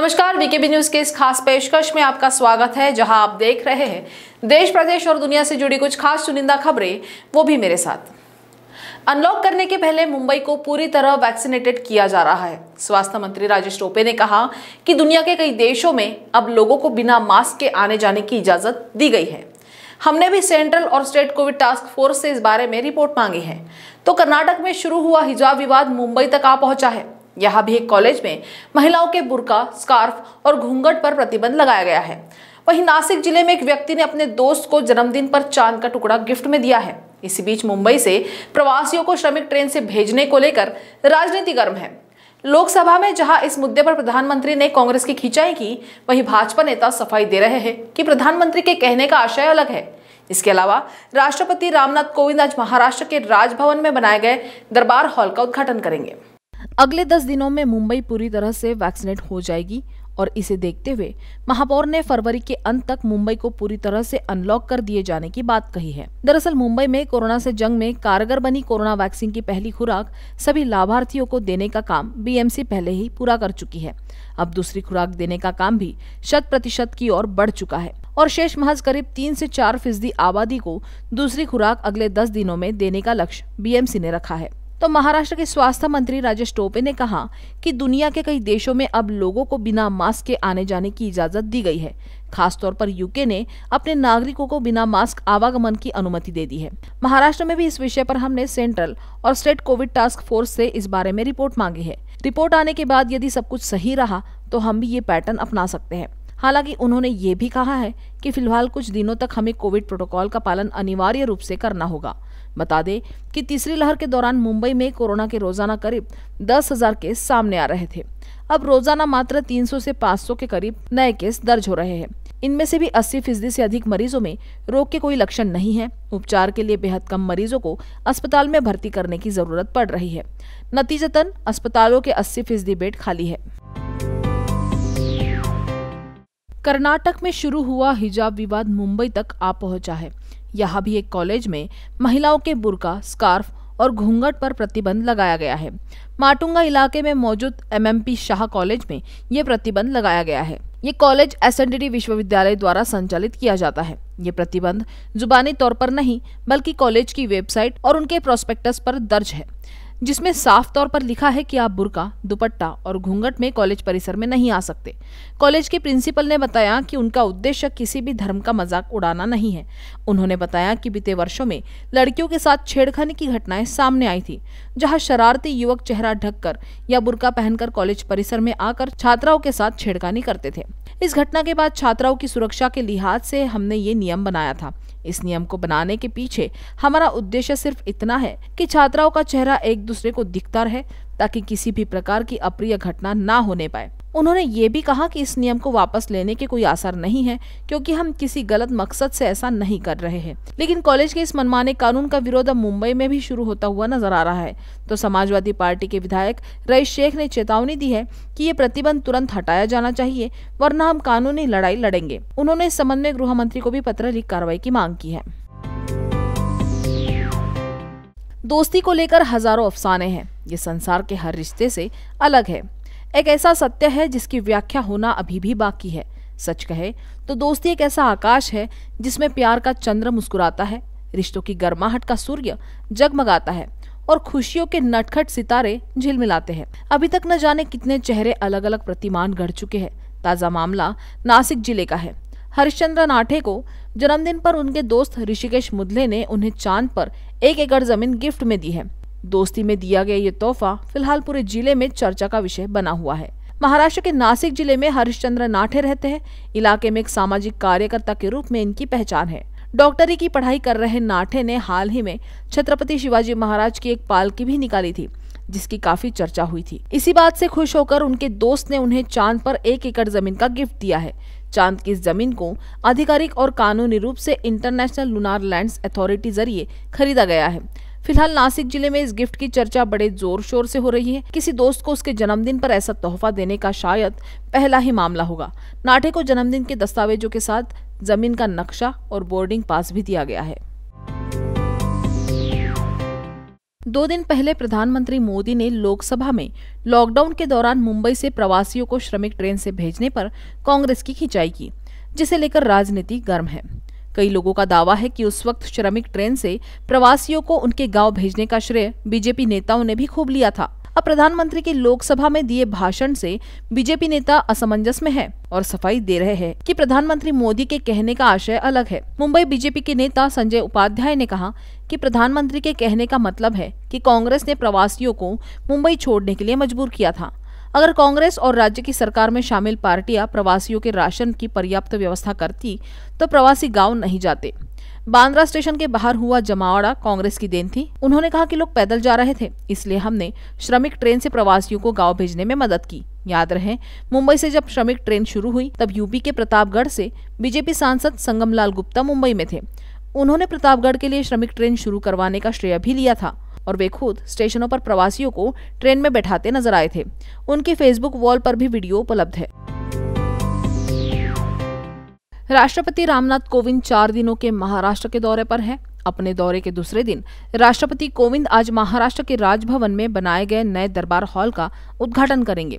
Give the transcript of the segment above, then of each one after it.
नमस्कार VKB news के इस खास पेशकश में आपका स्वागत है जहां आप देख रहे हैं देश प्रदेश और दुनिया से जुड़ी कुछ खास चुनिंदा खबरें वो भी मेरे साथ अनलॉक करने के पहले मुंबई को पूरी तरह वैक्सीनेटेड किया जा रहा है स्वास्थ्य मंत्री राजेश टोपे ने कहा कि दुनिया के कई देशों में अब लोगों को बिना मास्क के आने जाने की इजाजत दी गई है हमने भी सेंट्रल और स्टेट कोविड टास्क फोर्स से इस बारे में रिपोर्ट मांगी है तो कर्नाटक में शुरू हुआ हिजाब विवाद मुंबई तक आ पहुंचा है यहाँ भी एक कॉलेज में महिलाओं के बुरका स्कार्फ और घूंघट पर प्रतिबंध लगाया गया है वहीं नासिक जिले में एक व्यक्ति ने अपने दोस्त को जन्मदिन पर चांद का टुकड़ा गिफ्ट में दिया है इसी बीच मुंबई से प्रवासियों को श्रमिक ट्रेन से भेजने को लेकर राजनीति गर्म है लोकसभा में जहां इस मुद्दे पर प्रधानमंत्री ने कांग्रेस की खिंचाई की वहीं भाजपा नेता सफाई दे रहे हैं कि प्रधानमंत्री के कहने का आशय अलग है इसके अलावा राष्ट्रपति रामनाथ कोविंद आज महाराष्ट्र के राजभवन में बनाए गए दरबार हॉल का उद्घाटन करेंगे अगले दस दिनों में मुंबई पूरी तरह से वैक्सीनेट हो जाएगी और इसे देखते हुए महापौर ने फरवरी के अंत तक मुंबई को पूरी तरह से अनलॉक कर दिए जाने की बात कही है दरअसल मुंबई में कोरोना से जंग में कारगर बनी कोरोना वैक्सीन की पहली खुराक सभी लाभार्थियों को देने का काम बीएमसी पहले ही पूरा कर चुकी है अब दूसरी खुराक देने का काम भी शत प्रतिशत की ओर बढ़ चुका है और शेष महज करीब तीन से चार फीसदी आबादी को दूसरी खुराक अगले दस दिनों में देने का लक्ष्य बीएमसी ने रखा है तो महाराष्ट्र के स्वास्थ्य मंत्री राजेश टोपे ने कहा कि दुनिया के कई देशों में अब लोगों को बिना मास्क के आने जाने की इजाजत दी गई है खासतौर पर यूके ने अपने नागरिकों को बिना मास्क आवागमन की अनुमति दे दी है महाराष्ट्र में भी इस विषय पर हमने सेंट्रल और स्टेट कोविड टास्क फोर्स से इस बारे में रिपोर्ट मांगी है रिपोर्ट आने के बाद यदि सब कुछ सही रहा तो हम भी ये पैटर्न अपना सकते हैं हालांकि उन्होंने ये भी कहा है कि फिलहाल कुछ दिनों तक हमें कोविड प्रोटोकॉल का पालन अनिवार्य रूप से करना होगा बता दें कि तीसरी लहर के दौरान मुंबई में कोरोना के रोजाना करीब दस हजार केस सामने आ रहे थे अब रोजाना मात्र 300 से 500 के करीब नए केस दर्ज हो रहे हैं इनमें से भी 80 फीसदी से अधिक मरीजों में रोग के कोई लक्षण नहीं है उपचार के लिए बेहद कम मरीजों को अस्पताल में भर्ती करने की जरूरत पड़ रही है नतीजतन अस्पतालों के 80 फीसदी बेड खाली है कर्नाटक में शुरू हुआ हिजाब विवाद मुंबई तक आ पहुंचा है यहाँ भी एक कॉलेज में महिलाओं के बुरका स्कार्फ और घूंघट पर प्रतिबंध लगाया गया है माटुंगा इलाके में मौजूद एमएमपी शाह कॉलेज में ये प्रतिबंध लगाया गया है ये कॉलेज एस विश्वविद्यालय द्वारा संचालित किया जाता है ये प्रतिबंध जुबानी तौर पर नहीं बल्कि कॉलेज की वेबसाइट और उनके प्रोस्पेक्टस पर दर्ज है जिसमें साफ तौर पर लिखा है कि आप बुरका दुपट्टा और घूंघट में कॉलेज परिसर में नहीं आ सकते कॉलेज के प्रिंसिपल ने बताया कि उनका उद्देश्य किसी भी धर्म का मजाक उड़ाना नहीं है उन्होंने बताया कि बीते वर्षों में लड़कियों के साथ छेड़खानी की घटनाएं सामने आई थी जहां शरारती युवक चेहरा ढककर या बुरका पहनकर कॉलेज परिसर में आकर छात्राओं के साथ छेड़खानी करते थे इस घटना के बाद छात्राओं की सुरक्षा के लिहाज से हमने ये नियम बनाया था इस नियम को बनाने के पीछे हमारा उद्देश्य सिर्फ इतना है कि छात्राओं का चेहरा एक दूसरे को दिखता रहे ताकि किसी भी प्रकार की अप्रिय घटना न होने पाए उन्होंने ये भी कहा कि इस नियम को वापस लेने के कोई आसार नहीं है क्योंकि हम किसी गलत मकसद से ऐसा नहीं कर रहे हैं लेकिन कॉलेज के इस मनमाने कानून का विरोध अब मुंबई में भी शुरू होता हुआ नजर आ रहा है तो समाजवादी पार्टी के विधायक रईस शेख ने चेतावनी दी है कि ये प्रतिबंध तुरंत हटाया जाना चाहिए वरना हम कानूनी लड़ाई लड़ेंगे उन्होंने इस संबंध में गृह मंत्री को भी पत्र लिख कार्रवाई की मांग की है दोस्ती को लेकर हजारों अफसाने हैं ये संसार के हर रिश्ते से अलग है एक ऐसा सत्य है जिसकी व्याख्या होना अभी भी बाकी है सच कहे तो दोस्ती एक ऐसा आकाश है जिसमें प्यार का चंद्र मुस्कुराता है रिश्तों की गर्माहट का सूर्य जगमगाता है और खुशियों के नटखट सितारे झिलमिलाते हैं अभी तक न जाने कितने चेहरे अलग अलग प्रतिमान गढ़ चुके हैं ताज़ा मामला नासिक जिले का है हरिश्चंद्र नाठे को जन्मदिन पर उनके दोस्त ऋषिकेश मुदले ने उन्हें चांद पर एक एकड़ जमीन गिफ्ट में दी है दोस्ती में दिया गया ये तोहफा फिलहाल पूरे जिले में चर्चा का विषय बना हुआ है महाराष्ट्र के नासिक जिले में हरिश्चंद्र नाठे रहते हैं इलाके में एक सामाजिक कार्यकर्ता के रूप में इनकी पहचान है डॉक्टरी की पढ़ाई कर रहे नाठे ने हाल ही में छत्रपति शिवाजी महाराज की एक पालकी भी निकाली थी जिसकी काफी चर्चा हुई थी इसी बात से खुश होकर उनके दोस्त ने उन्हें चांद पर एक एकड़ जमीन का गिफ्ट दिया है चांद की इस जमीन को आधिकारिक और कानूनी रूप से इंटरनेशनल लुनार लैंड्स अथॉरिटी जरिए खरीदा गया है फिलहाल नासिक जिले में इस गिफ्ट की चर्चा बड़े जोर शोर से हो रही है किसी दोस्त को उसके जन्मदिन पर ऐसा तोहफा देने का शायद पहला ही मामला होगा नाटे को जन्मदिन के दस्तावेजों के साथ जमीन का नक्शा और बोर्डिंग पास भी दिया गया है दो दिन पहले प्रधानमंत्री मोदी ने लोकसभा में लॉकडाउन के दौरान मुंबई से प्रवासियों को श्रमिक ट्रेन से भेजने पर कांग्रेस की खिंचाई की जिसे लेकर राजनीति गर्म है कई लोगों का दावा है कि उस वक्त श्रमिक ट्रेन से प्रवासियों को उनके गांव भेजने का श्रेय बीजेपी नेताओं ने भी खूब लिया था अब प्रधानमंत्री के लोकसभा में दिए भाषण से बीजेपी नेता असमंजस में है और सफाई दे रहे हैं कि प्रधानमंत्री मोदी के कहने का आशय अलग है मुंबई बीजेपी के नेता संजय उपाध्याय ने कहा कि प्रधानमंत्री के कहने का मतलब है कि कांग्रेस ने प्रवासियों को मुंबई छोड़ने के लिए मजबूर किया था अगर कांग्रेस और राज्य की सरकार में शामिल पार्टियां प्रवासियों के राशन की पर्याप्त व्यवस्था करती तो प्रवासी गांव नहीं जाते बांद्रा स्टेशन के बाहर हुआ जमावड़ा कांग्रेस की देन थी उन्होंने कहा कि लोग पैदल जा रहे थे इसलिए हमने श्रमिक ट्रेन से प्रवासियों को गांव भेजने में मदद की याद रहे मुंबई से जब श्रमिक ट्रेन शुरू हुई तब यूपी के प्रतापगढ़ से बीजेपी सांसद संगमलाल गुप्ता मुंबई में थे उन्होंने प्रतापगढ़ के लिए श्रमिक ट्रेन शुरू करवाने का श्रेय भी लिया था और वे खुद स्टेशनों पर प्रवासियों को ट्रेन में बैठाते नजर आए थे उनके फेसबुक वॉल पर भी वीडियो उपलब्ध है राष्ट्रपति रामनाथ कोविंद चार दिनों के महाराष्ट्र के दौरे पर हैं अपने दौरे के दूसरे दिन राष्ट्रपति कोविंद आज महाराष्ट्र के राजभवन में बनाए गए नए दरबार हॉल का उद्घाटन करेंगे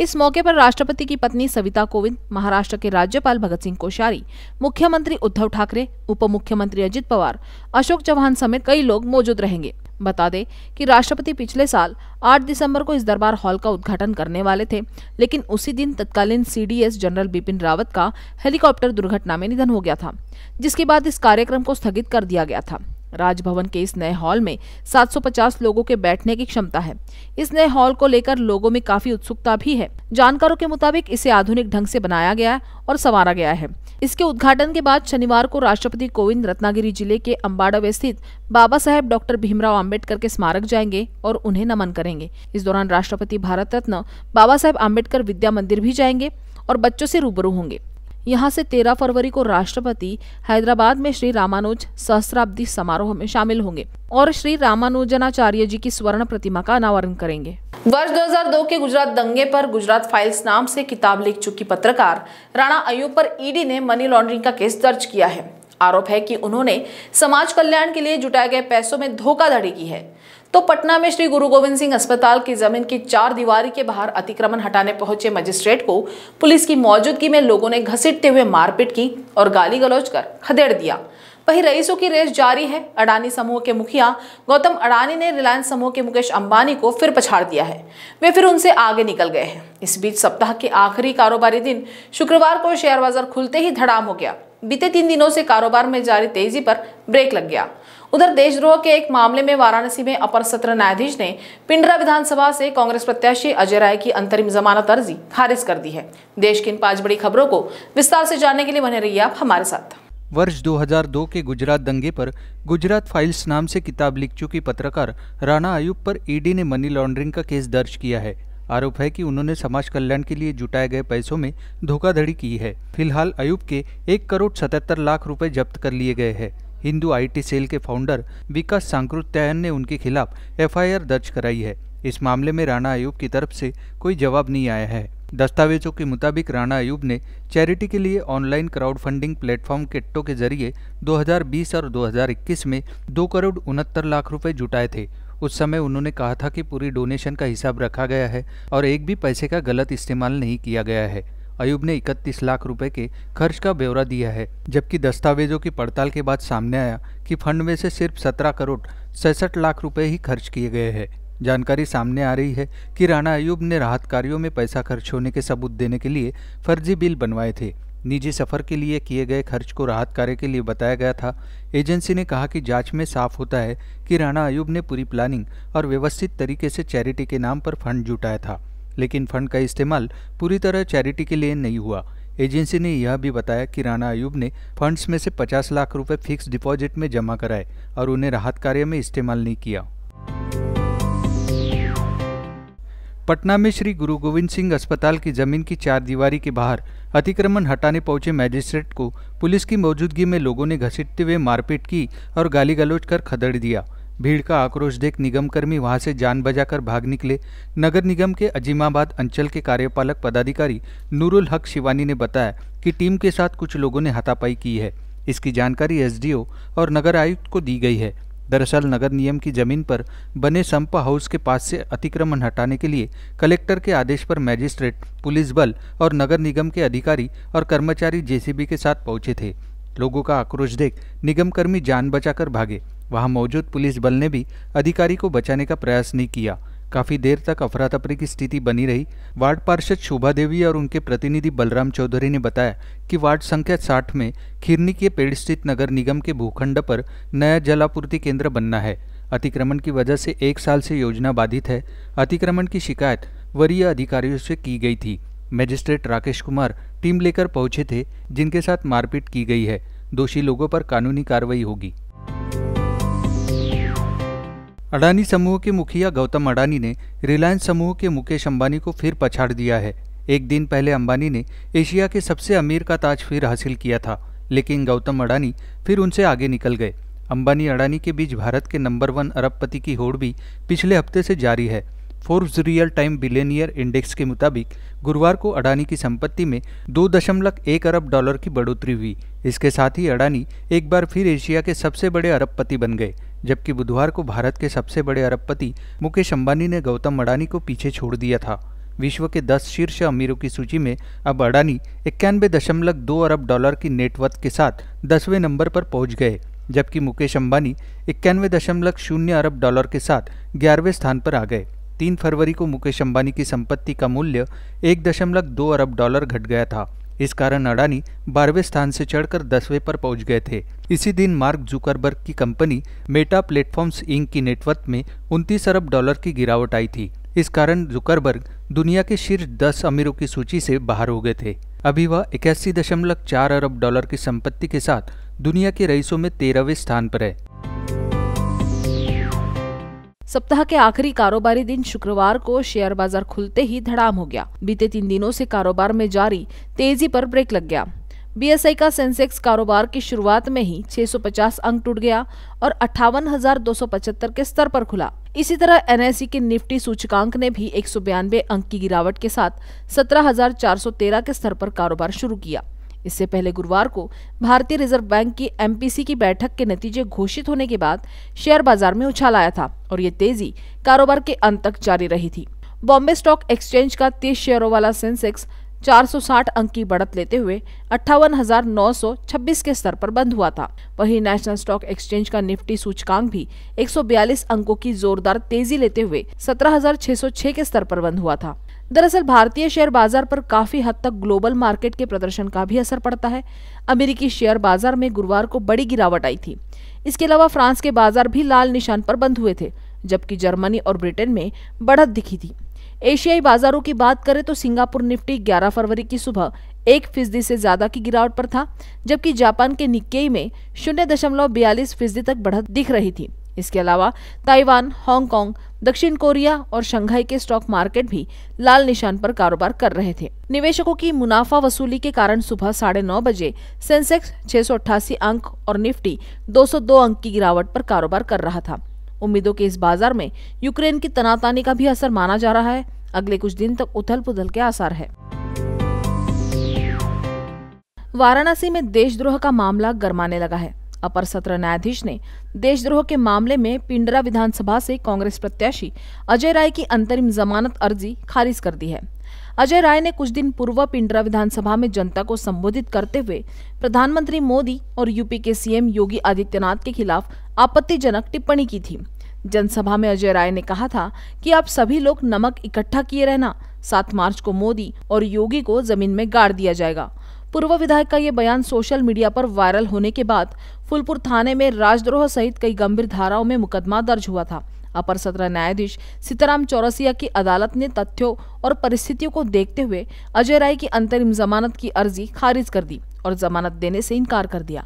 इस मौके पर राष्ट्रपति की पत्नी सविता कोविंद महाराष्ट्र के राज्यपाल भगत सिंह कोश्यारी मुख्यमंत्री उद्धव ठाकरे उप मुख्यमंत्री अजित पवार अशोक चौहान समेत कई लोग मौजूद रहेंगे बता दें कि राष्ट्रपति पिछले साल 8 दिसंबर को इस दरबार हॉल का उद्घाटन करने वाले थे लेकिन उसी दिन तत्कालीन सीडीएस जनरल बिपिन रावत का हेलीकॉप्टर दुर्घटना में निधन हो गया था जिसके बाद इस कार्यक्रम को स्थगित कर दिया गया था राजभवन के इस नए हॉल में 750 लोगों के बैठने की क्षमता है इस नए हॉल को लेकर लोगों में काफी उत्सुकता भी है जानकारों के मुताबिक इसे आधुनिक ढंग से बनाया गया और संवारा गया है इसके उद्घाटन के बाद शनिवार को राष्ट्रपति कोविंद रत्नागिरी जिले के अम्बाड़ा स्थित बाबा साहेब डॉक्टर भीमराव अम्बेडकर के स्मारक जाएंगे और उन्हें नमन करेंगे इस दौरान राष्ट्रपति भारत रत्न बाबा साहेब अम्बेडकर विद्या मंदिर भी जाएंगे और बच्चों से रूबरू होंगे यहाँ से 13 फरवरी को राष्ट्रपति हैदराबाद में श्री रामानुज सहस्राब्दी समारोह में शामिल होंगे और श्री रामानुजनाचार्य जी की स्वर्ण प्रतिमा का अनावरण करेंगे वर्ष 2002 के गुजरात दंगे पर गुजरात फाइल्स नाम से किताब लिख चुकी पत्रकार राणा अयूब पर ईडी ने मनी लॉन्ड्रिंग का केस दर्ज किया है आरोप है कि उन्होंने समाज कल्याण के लिए जुटाए गए पैसों में धोखाधड़ी की है तो पटना में श्री गुरु गोविंद सिंह अस्पताल की जमीन की चार दीवारी के बाहर अतिक्रमण हटाने पहुंचे मजिस्ट्रेट को पुलिस की मौजूदगी में लोगों ने घसीटते हुए मारपीट की और गाली गलौज कर खदेड़ दिया वही रईसों की रेस जारी है अडानी समूह के मुखिया गौतम अडानी ने रिलायंस समूह के मुकेश अंबानी को फिर पछाड़ दिया है वे फिर उनसे आगे निकल गए हैं इस बीच सप्ताह के आखिरी कारोबारी दिन शुक्रवार को शेयर बाजार खुलते ही धड़ाम हो गया बीते तीन दिनों से कारोबार में जारी तेजी पर ब्रेक लग गया उधर देशद्रोह के एक मामले में वाराणसी में अपर सत्र न्यायाधीश ने पिंडरा विधानसभा से कांग्रेस प्रत्याशी अजय राय की अंतरिम जमानत अर्जी खारिज कर दी है देश की इन पांच बड़ी खबरों को विस्तार से जानने के लिए बने रहिए आप हमारे साथ वर्ष 2002 के गुजरात दंगे पर गुजरात फाइल्स नाम से किताब लिख चुकी पत्रकार राणा आयुब पर ईडी ने मनी लॉन्ड्रिंग का केस दर्ज किया है आरोप है कि उन्होंने समाज कल्याण के लिए जुटाए गए पैसों में धोखाधड़ी की है फिलहाल अयूब के एक करोड़ सतहत्तर लाख रुपए जब्त कर लिए गए हैं हिंदू आईटी सेल के फाउंडर विकास सांकृत्यायन ने उनके खिलाफ एफआईआर दर्ज कराई है इस मामले में राणा अयूब की तरफ से कोई जवाब नहीं आया है दस्तावेजों के मुताबिक राणा अयूब ने चैरिटी के लिए online crowdfunding platform Ketto के जरिए 2020 और 2021 में दो करोड़ उनहत्तर लाख रुपए जुटाए थे उस समय उन्होंने कहा था कि पूरी डोनेशन का हिसाब रखा गया है और एक भी पैसे का गलत इस्तेमाल नहीं किया गया है अयूब ने 31 लाख रुपए के खर्च का ब्यौरा दिया है जबकि दस्तावेजों की पड़ताल के बाद सामने आया कि फंड में से सिर्फ 17 करोड़ सड़सठ लाख रुपए ही खर्च किए गए हैं जानकारी सामने आ रही है कि राणा अयूब ने राहत कार्यों में पैसा खर्च होने के सबूत देने के लिए फर्जी बिल बनवाए थे निजी सफर के लिए किए गए खर्च को राहत कार्य के लिए बताया गया था एजेंसी ने कहा कि जांच में साफ होता है कि राणा अयूब ने पूरी प्लानिंग और व्यवस्थित तरीके से चैरिटी के नाम पर फंड जुटाया था लेकिन फंड का इस्तेमाल पूरी तरह चैरिटी के लिए नहीं हुआ एजेंसी ने यह भी बताया कि राणा अयूब ने फंड्स में से 50 लाख रुपए फिक्स डिपॉजिट में जमा कराए और उन्हें राहत कार्य में इस्तेमाल नहीं किया पटना में श्री गुरु गोविंद सिंह अस्पताल की जमीन की चार दीवारी के बाहर अतिक्रमण हटाने पहुंचे मैजिस्ट्रेट को पुलिस की मौजूदगी में लोगों ने घसीटते हुए मारपीट की और गाली गलौज कर खदड़ दिया भीड़ का आक्रोश देख निगमकर्मी वहां से जान बजाकर भाग निकले नगर निगम के अजीमाबाद अंचल के कार्यपालक पदाधिकारी नूरुल हक शिवानी ने बताया कि टीम के साथ कुछ लोगों ने हाथापाई की है इसकी जानकारी एसडीओ और नगर आयुक्त को दी गई है दरअसल नगर नियम की जमीन पर बने संपा हाउस के पास से अतिक्रमण हटाने के लिए कलेक्टर के आदेश पर मैजिस्ट्रेट पुलिस बल और नगर निगम के अधिकारी और कर्मचारी जेसीबी के साथ पहुंचे थे लोगों का आक्रोश देख निगमकर्मी जान बचाकर भागे वहां मौजूद पुलिस बल ने भी अधिकारी को बचाने का प्रयास नहीं किया काफी देर तक अफरा तफरी की स्थिति बनी रही वार्ड पार्षद शोभा देवी और उनके प्रतिनिधि बलराम चौधरी ने बताया कि वार्ड संख्या साठ में खिरनी के पेड़ स्थित नगर निगम के भूखंड पर नया जलापूर्ति केंद्र बनना है अतिक्रमण की वजह से एक साल से योजना बाधित है अतिक्रमण की शिकायत वरीय अधिकारियों से की गई थी मजिस्ट्रेट राकेश कुमार टीम लेकर पहुंचे थे जिनके साथ मारपीट की गई है दोषी लोगों पर कानूनी कार्रवाई होगी अडानी समूह के मुखिया गौतम अडानी ने रिलायंस समूह के मुकेश अंबानी को फिर पछाड़ दिया है एक दिन पहले अंबानी ने एशिया के सबसे अमीर का ताज फिर हासिल किया था लेकिन गौतम अडानी फिर उनसे आगे निकल गए अंबानी अडानी के बीच भारत के नंबर वन अरबपति की होड़ भी पिछले हफ्ते से जारी है Forbes real time billionaire index के मुताबिक गुरुवार को अडानी की संपत्ति में दो दशमलव एक अरब डॉलर की बढ़ोतरी हुई इसके साथ ही अडानी एक बार फिर एशिया के सबसे बड़े अरबपति बन गए जबकि बुधवार को भारत के सबसे बड़े अरबपति मुकेश अंबानी ने गौतम अडानी को पीछे छोड़ दिया था विश्व के 10 शीर्ष अमीरों की सूची में अब अडानी इक्यानवे दशमलव दो अरब डॉलर की नेटवर्थ के साथ दसवें नंबर पर पहुंच गए जबकि मुकेश अंबानी इक्यानवे दशमलव शून्य अरब डॉलर के साथ ग्यारहवें स्थान पर आ गए तीन फरवरी को मुकेश अंबानी की संपत्ति का मूल्य एक दशमलव दो अरब डॉलर घट गया था इस कारण अडानी बारहवें स्थान से चढ़कर दसवें पर पहुंच गए थे इसी दिन मार्क जुकरबर्ग की कंपनी मेटा प्लेटफॉर्म्स इंक की नेटवर्क में उनतीस अरब डॉलर की गिरावट आई थी इस कारण जुकरबर्ग दुनिया के शीर्ष दस अमीरों की सूची से बाहर हो गए थे अभी वह इक्यासी दशमलव चार अरब डॉलर की संपत्ति के साथ दुनिया के रईसों में तेरहवें स्थान पर है सप्ताह के आखिरी कारोबारी दिन शुक्रवार को शेयर बाजार खुलते ही धड़ाम हो गया बीते तीन दिनों से कारोबार में जारी तेजी पर ब्रेक लग गया बीएसआई का सेंसेक्स कारोबार की शुरुआत में ही 650 अंक टूट गया और अठावन के स्तर पर खुला इसी तरह एनआईसी e के निफ्टी सूचकांक ने भी एक अंक की गिरावट के साथ 17,413 के स्तर पर कारोबार शुरू किया इससे पहले गुरुवार को भारतीय रिजर्व बैंक की एमपीसी की बैठक के नतीजे घोषित होने के बाद शेयर बाजार में उछाल आया था और ये तेजी कारोबार के अंत तक जारी रही थी बॉम्बे स्टॉक एक्सचेंज का तीस शेयरों वाला सेंसेक्स 460 अंक की बढ़त लेते हुए अट्ठावन के स्तर पर बंद हुआ था वहीं नेशनल स्टॉक एक्सचेंज का निफ्टी सूचकांक भी 142 अंकों की जोरदार तेजी लेते हुए 17,606 के स्तर पर बंद हुआ था दरअसल भारतीय शेयर बाजार पर काफी हद तक ग्लोबल मार्केट के प्रदर्शन का भी असर पड़ता है अमेरिकी शेयर बाजार में गुरुवार को बड़ी गिरावट आई थी इसके अलावा फ्रांस के बाजार भी लाल निशान पर बंद हुए थे जबकि जर्मनी और ब्रिटेन में बढ़त दिखी थी एशियाई बाजारों की बात करें तो सिंगापुर निफ्टी 11 फरवरी की सुबह एक फीसदी से ज्यादा की गिरावट पर था जबकि जापान के निक्केई में शून्य दशमलव बयालीस फीसदी तक बढ़त दिख रही थी इसके अलावा ताइवान हांगकांग दक्षिण कोरिया और शंघाई के स्टॉक मार्केट भी लाल निशान पर कारोबार कर रहे थे निवेशकों की मुनाफा वसूली के कारण सुबह साढ़े नौ बजे सेंसेक्स छह अंक और निफ्टी 202 अंक की गिरावट पर कारोबार कर रहा था उम्मीदों के इस बाजार में यूक्रेन की तनातानी का भी असर माना जा रहा है अगले कुछ दिन तक उथल पुथल के आसार है वाराणसी में देशद्रोह का मामला गरमाने लगा है अपर सत्र न्यायाधीश ने देशद्रोह के मामले में पिंडरा विधानसभा से कांग्रेस प्रत्याशी अजय राय की अंतरिम जमानत अर्जी खारिज कर दी है अजय राय ने कुछ दिन पूर्व पिंडरा विधानसभा में जनता को संबोधित करते हुए प्रधानमंत्री मोदी और यूपी के सीएम योगी आदित्यनाथ के खिलाफ आपत्तिजनक टिप्पणी की थी जनसभा में अजय राय ने कहा था कि आप सभी लोग नमक इकट्ठा किए रहना सात मार्च को मोदी और योगी को जमीन में गाड़ दिया जाएगा पूर्व विधायक का ये बयान सोशल मीडिया पर वायरल होने के बाद फुलपुर थाने में राजद्रोह सहित कई गंभीर धाराओं में मुकदमा दर्ज हुआ था अपर सत्र न्यायाधीश सीताराम चौरसिया की अदालत ने तथ्यों और परिस्थितियों को देखते हुए अजय राय की अंतरिम जमानत की अर्जी खारिज कर दी और जमानत देने से इनकार कर दिया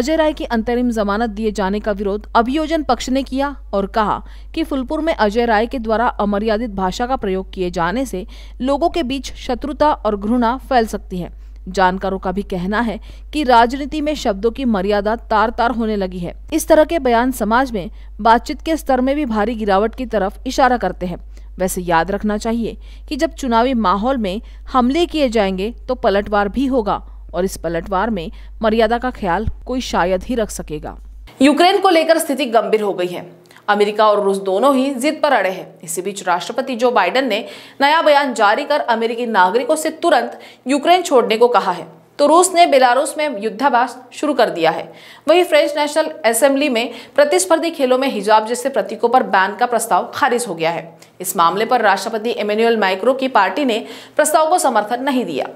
अजय राय की अंतरिम जमानत दिए जाने का विरोध अभियोजन पक्ष ने किया और कहा कि फुलपुर में अजय राय के द्वारा अमर्यादित भाषा का प्रयोग किए जाने से लोगों के बीच शत्रुता और घृणा फैल सकती है जानकारों का भी कहना है कि राजनीति में शब्दों की मर्यादा तार तार होने लगी है इस तरह के बयान समाज में बातचीत के स्तर में भी भारी गिरावट की तरफ इशारा करते हैं वैसे याद रखना चाहिए कि जब चुनावी माहौल में हमले किए जाएंगे तो पलटवार भी होगा और इस पलटवार में मर्यादा का ख्याल कोई शायद ही रख सकेगा यूक्रेन को लेकर स्थिति गंभीर हो गई है अमेरिका और रूस दोनों ही जिद पर अड़े हैं इसी बीच राष्ट्रपति जो बाइडन ने नया बयान जारी कर अमेरिकी नागरिकों से तुरंत यूक्रेन छोड़ने को कहा है तो रूस ने बेलारूस में युद्धाभ्यास शुरू कर दिया है वहीं फ्रेंच नेशनल असेंबली में प्रतिस्पर्धी खेलों में हिजाब जैसे प्रतीकों पर बैन का प्रस्ताव खारिज हो गया है इस मामले पर राष्ट्रपति इमेन्युअल माइक्रो की पार्टी ने प्रस्ताव को समर्थन नहीं दिया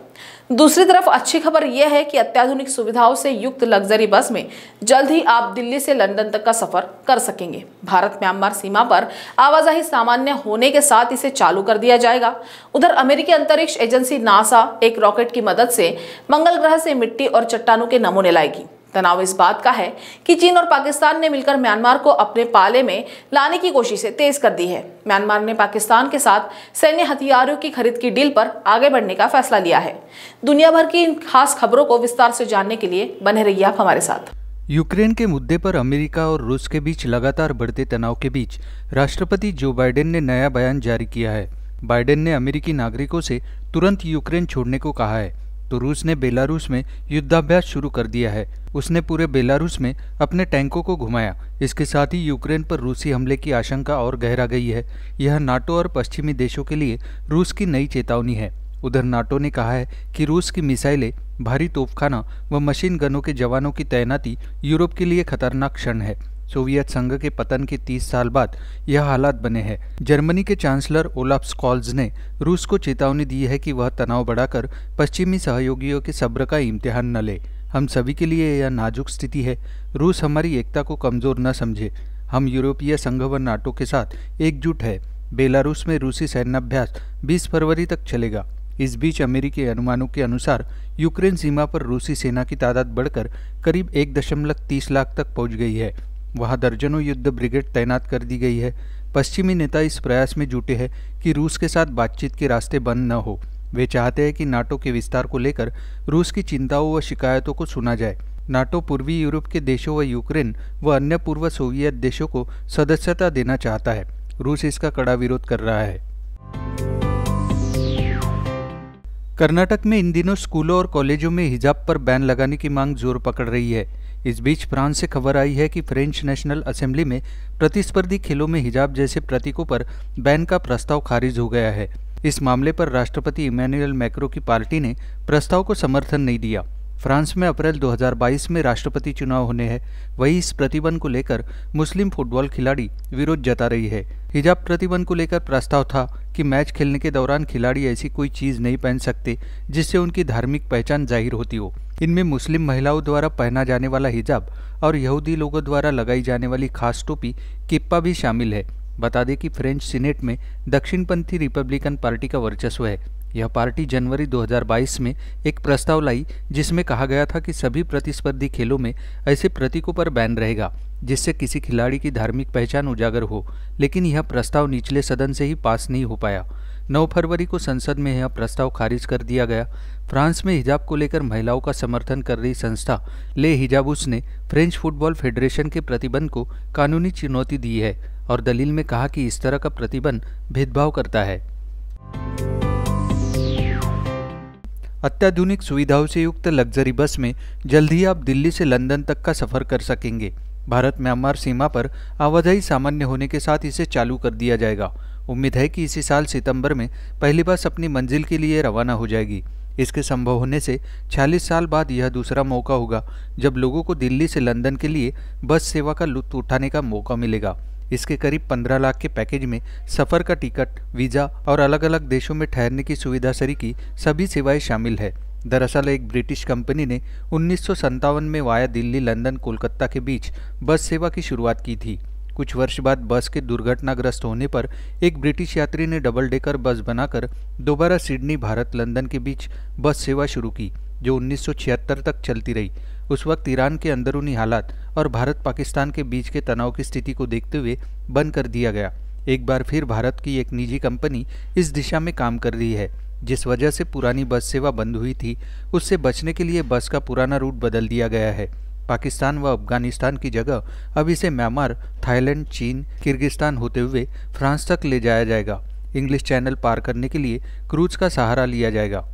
दूसरी तरफ अच्छी खबर यह है कि अत्याधुनिक सुविधाओं से युक्त लग्जरी बस में जल्द ही आप दिल्ली से लंदन तक का सफर कर सकेंगे भारत म्यांमार सीमा पर आवाजाही सामान्य होने के साथ इसे चालू कर दिया जाएगा उधर अमेरिकी अंतरिक्ष एजेंसी नासा एक रॉकेट की मदद से मंगल ग्रह से मिट्टी और चट्टानों के नमूने लाएगी तनाव इस बात का है कि चीन और पाकिस्तान ने मिलकर म्यांमार को अपने पाले में लाने की कोशिशें तेज कर दी है म्यांमार ने पाकिस्तान के साथ सैन्य हथियारों की खरीद की डील पर आगे बढ़ने का फैसला लिया है दुनिया भर की इन खास खबरों को विस्तार से जानने के लिए बने रहिए आप हमारे साथ यूक्रेन के मुद्दे पर अमेरिका और रूस के बीच लगातार बढ़ते तनाव के बीच राष्ट्रपति जो बाइडेन ने नया बयान जारी किया है बाइडेन ने अमेरिकी नागरिकों से तुरंत यूक्रेन छोड़ने को कहा है तो रूस ने बेलारूस में युद्धाभ्यास शुरू कर दिया है उसने पूरे बेलारूस में अपने टैंकों को घुमाया इसके साथ ही यूक्रेन पर रूसी हमले की आशंका और गहरा गई है यह नाटो और पश्चिमी देशों के लिए रूस की नई चेतावनी है उधर नाटो ने कहा है कि रूस की मिसाइलें भारी तोपखाना व मशीन गनों के जवानों की तैनाती यूरोप के लिए खतरनाक क्षण है सोवियत संघ के पतन के 30 साल बाद यह हालात बने हैं जर्मनी के चांसलर ओलाफ स्कॉल्स ने रूस को चेतावनी दी है कि वह तनाव बढ़ाकर पश्चिमी सहयोगियों के सब्र का इम्तिहान न ले हम सभी के लिए यह नाजुक स्थिति है रूस हमारी एकता को कमजोर न समझे हम यूरोपीय संघ व नाटो के साथ एकजुट है बेलारूस में रूसी सैन्यभ्यास 20 फरवरी तक चलेगा इस बीच अमेरिकी अनुमानों के अनुसार यूक्रेन सीमा पर रूसी सेना की तादाद बढ़कर करीब एक दशमलव तीस लाख तक पहुंच गई है वहाँ दर्जनों युद्ध ब्रिगेड तैनात कर दी गई है पश्चिमी नेता इस प्रयास में जुटे हैं कि रूस के साथ बातचीत के रास्ते बंद न हो वे चाहते हैं कि नाटो के विस्तार को लेकर रूस की चिंताओं व शिकायतों को सुना जाए नाटो पूर्वी यूरोप के देशों व यूक्रेन व अन्य पूर्व सोवियत देशों को सदस्यता देना चाहता है रूस इसका कड़ा विरोध कर रहा है कर्नाटक में इन दिनों स्कूलों और कॉलेजों में हिजाब पर बैन लगाने की मांग जोर पकड़ रही है इस बीच फ्रांस से खबर आई है कि फ्रेंच नेशनल असेंबली में प्रतिस्पर्धी खेलों में हिजाब जैसे प्रतीकों पर बैन का प्रस्ताव खारिज हो गया है इस मामले पर राष्ट्रपति इमैनुअल मैक्रो की पार्टी ने प्रस्ताव को समर्थन नहीं दिया फ्रांस में अप्रैल 2022 में राष्ट्रपति चुनाव होने हैं वही इस प्रतिबंध को लेकर मुस्लिम फुटबॉल खिलाड़ी विरोध जता रही है हिजाब प्रतिबंध को लेकर प्रस्ताव था कि मैच खेलने के दौरान खिलाड़ी ऐसी कोई चीज नहीं पहन सकते जिससे उनकी धार्मिक पहचान जाहिर होती हो इनमें मुस्लिम महिलाओं द्वारा पहना जाने वाला हिजाब और यहूदी लोगों द्वारा लगाई जाने वाली खास टोपी किप्पा भी शामिल है बता दें कि फ्रेंच सीनेट में दक्षिणपंथी रिपब्लिकन पार्टी का वर्चस्व है यह पार्टी जनवरी 2022 में एक प्रस्ताव लाई जिसमें कहा गया था कि सभी प्रतिस्पर्धी खेलों में ऐसे प्रतीकों पर बैन रहेगा जिससे किसी खिलाड़ी की धार्मिक पहचान उजागर हो लेकिन यह प्रस्ताव निचले सदन से ही पास नहीं हो पाया 9 फरवरी को संसद में यह प्रस्ताव खारिज कर दिया गया फ्रांस में हिजाब को लेकर महिलाओं का समर्थन कर रही संस्था ले हिजाबुस ने फ्रेंच फुटबॉल फेडरेशन के प्रतिबंध को कानूनी चुनौती दी है और दलील में कहा कि इस तरह का प्रतिबंध भेदभाव करता है अत्याधुनिक सुविधाओं से युक्त लग्जरी बस में जल्द ही आप दिल्ली से लंदन तक का सफर कर सकेंगे भारत म्यांमार सीमा पर आवाजाही सामान्य होने के साथ इसे चालू कर दिया जाएगा उम्मीद है कि इसी साल सितंबर में पहली बस अपनी मंजिल के लिए रवाना हो जाएगी इसके संभव होने से छियालीस साल बाद यह दूसरा मौका होगा जब लोगों को दिल्ली से लंदन के लिए बस सेवा का लुत्फ उठाने का मौका मिलेगा इसके करीब 15 लाख के पैकेज में सफ़र का टिकट वीज़ा और अलग अलग देशों में ठहरने की सुविधा सरी की सभी सेवाएं शामिल है दरअसल एक ब्रिटिश कंपनी ने उन्नीस में वाया दिल्ली लंदन कोलकाता के बीच बस सेवा की शुरुआत की थी कुछ वर्ष बाद बस के दुर्घटनाग्रस्त होने पर एक ब्रिटिश यात्री ने डबल डेकर बस बनाकर दोबारा सिडनी भारत लंदन के बीच बस सेवा शुरू की जो 1976 तक चलती रही उस वक्त ईरान के अंदरूनी हालात और भारत पाकिस्तान के बीच के तनाव की स्थिति को देखते हुए बंद कर दिया गया एक बार फिर भारत की एक निजी कंपनी इस दिशा में काम कर रही है जिस वजह से पुरानी बस सेवा बंद हुई थी उससे बचने के लिए बस का पुराना रूट बदल दिया गया है पाकिस्तान व अफगानिस्तान की जगह अब इसे म्यांमार थाईलैंड चीन किर्गिस्तान होते हुए फ्रांस तक ले जाया जाएगा इंग्लिश चैनल पार करने के लिए क्रूज का सहारा लिया जाएगा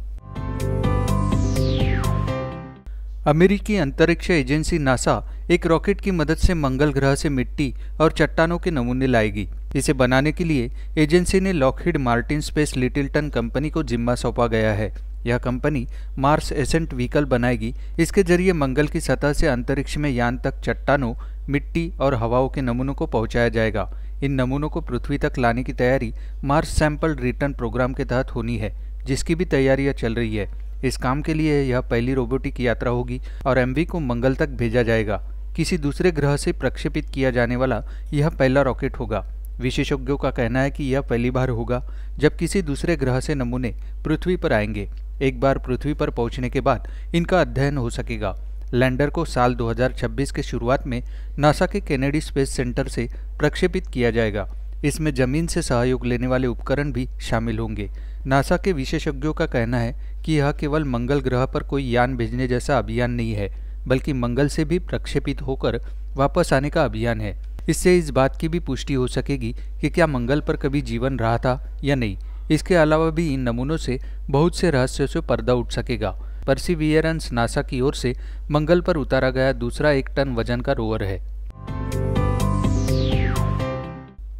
अमेरिकी अंतरिक्ष एजेंसी नासा एक रॉकेट की मदद से मंगल ग्रह से मिट्टी और चट्टानों के नमूने लाएगी इसे बनाने के लिए एजेंसी ने Lockheed Martin Space Littleton company को जिम्मा सौंपा गया है यह कंपनी मार्स एसेंट व्हीकल बनाएगी इसके जरिए मंगल की सतह से अंतरिक्ष में यान तक चट्टानों मिट्टी और हवाओं के नमूनों को पहुंचाया जाएगा इन नमूनों को पृथ्वी तक लाने की तैयारी मार्स सैंपल रिटर्न प्रोग्राम के तहत होनी है जिसकी भी तैयारियां चल रही है इस काम के लिए यह पहली रोबोटिक यात्रा होगी और एम को मंगल तक भेजा जाएगा किसी दूसरे ग्रह से प्रक्षेपित किया जाने वाला यह पहला रॉकेट होगा विशेषज्ञों का कहना है कि यह पहली बार होगा जब किसी दूसरे ग्रह से नमूने पृथ्वी पर आएंगे एक बार पृथ्वी पर पहुंचने के बाद इनका अध्ययन हो सकेगा लैंडर को साल 2026 के शुरुआत में नासा के कैनेडी स्पेस सेंटर से प्रक्षेपित किया जाएगा इसमें जमीन से सहयोग लेने वाले उपकरण भी शामिल होंगे नासा के विशेषज्ञों का कहना है कि यह केवल मंगल ग्रह पर कोई यान भेजने जैसा अभियान नहीं है बल्कि मंगल से भी प्रक्षेपित होकर वापस आने का अभियान है इससे इस बात की भी पुष्टि हो सकेगी कि क्या मंगल पर कभी जीवन रहा था या नहीं इसके अलावा भी इन नमूनों से बहुत से रहस्यों से पर्दा उठ सकेगा परसिवियरेंस नासा की ओर से मंगल पर उतारा गया दूसरा एक टन वजन का रोवर है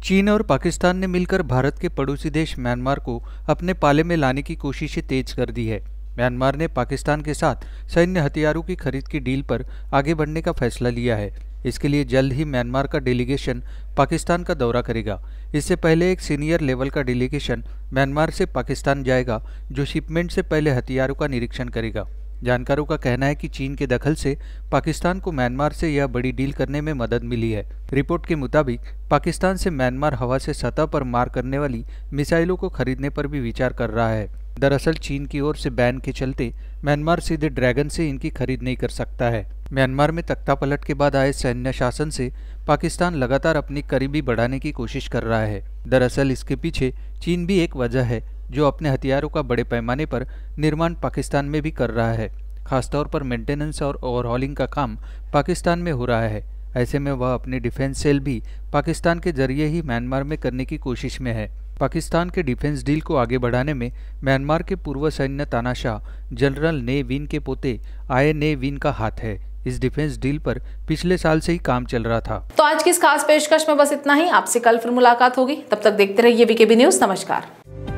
चीन और पाकिस्तान ने मिलकर भारत के पड़ोसी देश म्यांमार को अपने पाले में लाने की कोशिशें तेज कर दी है म्यांमार ने पाकिस्तान के साथ सैन्य हथियारों की खरीद की डील पर आगे बढ़ने का फैसला लिया है इसके लिए जल्द ही म्यांमार का डेलीगेशन पाकिस्तान का दौरा करेगा इससे पहले एक सीनियर लेवल का डेलीगेशन म्यांमार से पाकिस्तान जाएगा जो शिपमेंट से पहले हथियारों का निरीक्षण करेगा जानकारों का कहना है कि चीन के दखल से पाकिस्तान को म्यांमार से यह बड़ी डील करने में मदद मिली है रिपोर्ट के मुताबिक पाकिस्तान से म्यांमार हवा से सतह पर मार करने वाली मिसाइलों को खरीदने पर भी विचार कर रहा है दरअसल चीन की ओर से बैन के चलते म्यांमार सीधे ड्रैगन से इनकी खरीद नहीं कर सकता है म्यांमार में तख्तापलट के बाद आए सैन्य शासन से पाकिस्तान लगातार अपनी करीबी बढ़ाने की कोशिश कर रहा है दरअसल इसके पीछे चीन भी एक वजह है जो अपने हथियारों का बड़े पैमाने पर निर्माण पाकिस्तान में भी कर रहा है खासतौर पर मेंटेनेंस और ओवरहॉलिंग का काम पाकिस्तान में हो रहा है ऐसे में वह अपनी डिफेंस सेल भी पाकिस्तान के जरिए ही म्यांमार में करने की कोशिश में है पाकिस्तान के डिफेंस डील को आगे बढ़ाने में म्यांमार के पूर्व सैन्य तानाशाह जनरल ने विन के पोते आए ने विन का हाथ है इस डिफेंस डील पर पिछले साल से ही काम चल रहा था तो आज की इस खास पेशकश में बस इतना ही आपसे कल फिर मुलाकात होगी तब तक देखते रहिए बीकेबी न्यूज नमस्कार